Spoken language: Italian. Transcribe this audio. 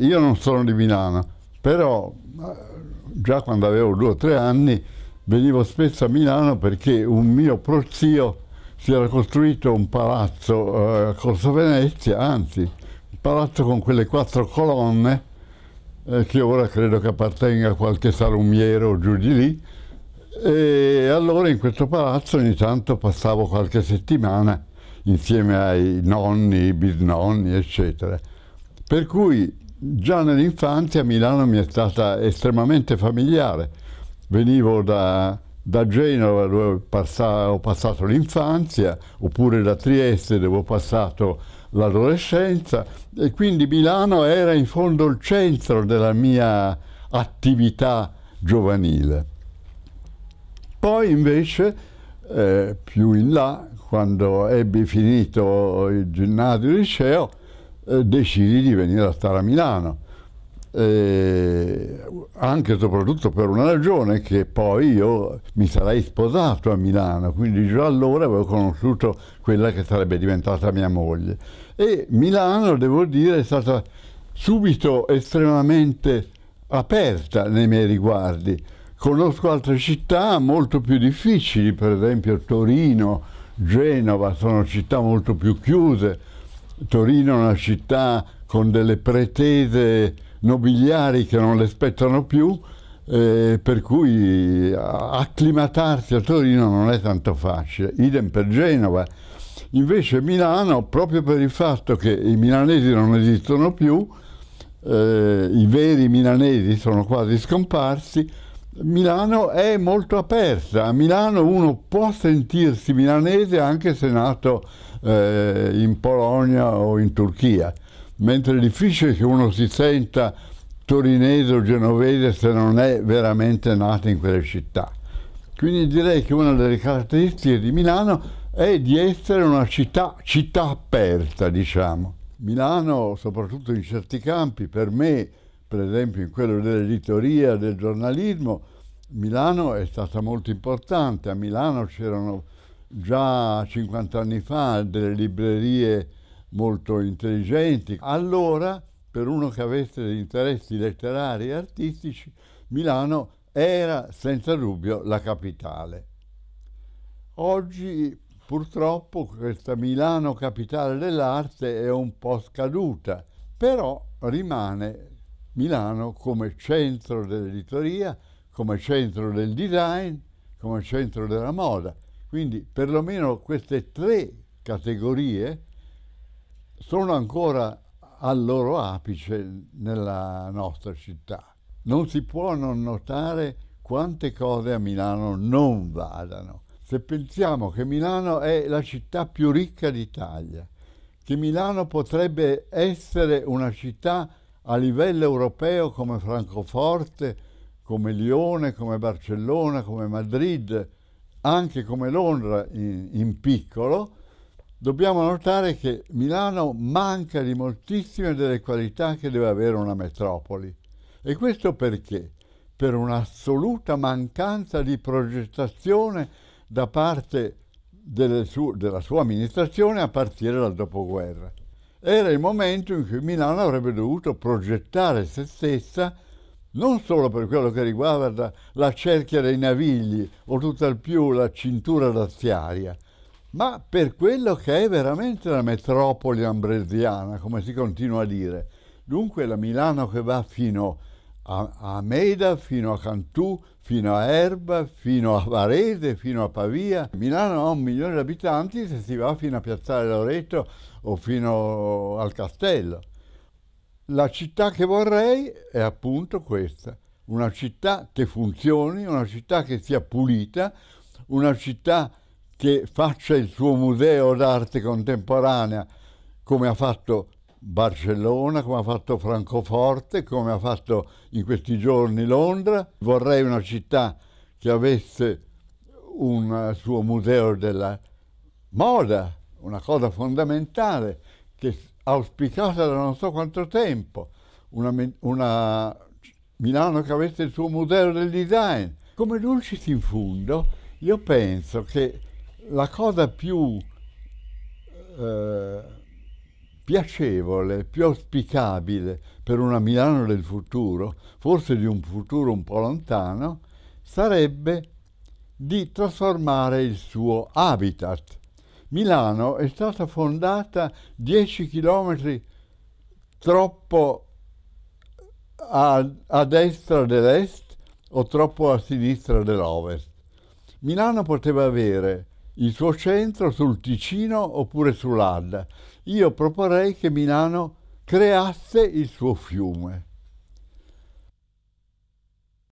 Io non sono di Milano, però eh, già quando avevo due o tre anni venivo spesso a Milano perché un mio prozio si era costruito un palazzo eh, a Corso Venezia, anzi, un palazzo con quelle quattro colonne eh, che ora credo che appartenga a qualche salumiero giù di lì. E allora in questo palazzo ogni tanto passavo qualche settimana insieme ai nonni, bisnonni, eccetera. Per cui Già nell'infanzia Milano mi è stata estremamente familiare. Venivo da, da Genova dove ho passato l'infanzia, oppure da Trieste dove ho passato l'adolescenza e quindi Milano era in fondo il centro della mia attività giovanile. Poi invece, eh, più in là, quando ebbi finito il ginnasio liceo, eh, decidi di venire a stare a Milano, eh, anche e soprattutto per una ragione che poi io mi sarei sposato a Milano, quindi già allora avevo conosciuto quella che sarebbe diventata mia moglie. E Milano, devo dire, è stata subito estremamente aperta nei miei riguardi. Conosco altre città molto più difficili, per esempio Torino, Genova, sono città molto più chiuse, Torino è una città con delle pretese nobiliari che non le spettano più, eh, per cui acclimatarsi a Torino non è tanto facile, idem per Genova. Invece Milano, proprio per il fatto che i milanesi non esistono più, eh, i veri milanesi sono quasi scomparsi, Milano è molto aperta. A Milano uno può sentirsi milanese anche se nato eh, in Polonia o in Turchia, mentre è difficile che uno si senta torinese o genovese se non è veramente nato in quelle città. Quindi direi che una delle caratteristiche di Milano è di essere una città, città aperta, diciamo. Milano, soprattutto in certi campi, per me, per esempio in quello dell'editoria, del giornalismo, Milano è stata molto importante. A Milano c'erano già 50 anni fa delle librerie molto intelligenti. Allora, per uno che avesse degli interessi letterari e artistici, Milano era senza dubbio la capitale. Oggi purtroppo questa Milano capitale dell'arte è un po' scaduta, però rimane Milano come centro dell'editoria, come centro del design, come centro della moda. Quindi perlomeno queste tre categorie sono ancora al loro apice nella nostra città. Non si può non notare quante cose a Milano non vadano. Se pensiamo che Milano è la città più ricca d'Italia, che Milano potrebbe essere una città a livello europeo come Francoforte, come Lione, come Barcellona, come Madrid, anche come Londra in, in piccolo, dobbiamo notare che Milano manca di moltissime delle qualità che deve avere una metropoli. E questo perché? Per un'assoluta mancanza di progettazione da parte su della sua amministrazione a partire dal dopoguerra. Era il momento in cui Milano avrebbe dovuto progettare se stessa non solo per quello che riguarda la cerchia dei navigli o tutt'al più la cintura laziaria, ma per quello che è veramente la metropoli ambresiana, come si continua a dire. Dunque la Milano che va fino a, a Meda, fino a Cantù, fino a Erba, fino a Varese, fino a Pavia. Milano ha un milione di abitanti se si va fino a Piazzale Loreto o fino al castello. La città che vorrei è appunto questa, una città che funzioni, una città che sia pulita, una città che faccia il suo museo d'arte contemporanea come ha fatto Barcellona, come ha fatto Francoforte, come ha fatto in questi giorni Londra. Vorrei una città che avesse un suo museo della moda, una cosa fondamentale, che auspicata da non so quanto tempo, una, una Milano che avesse il suo museo del design. Come dulcis in fondo, io penso che la cosa più eh, piacevole, più auspicabile per una Milano del futuro, forse di un futuro un po' lontano, sarebbe di trasformare il suo habitat Milano è stata fondata 10 chilometri troppo a, a destra dell'est o troppo a sinistra dell'ovest. Milano poteva avere il suo centro sul Ticino oppure sull'Adda. Io proporrei che Milano creasse il suo fiume.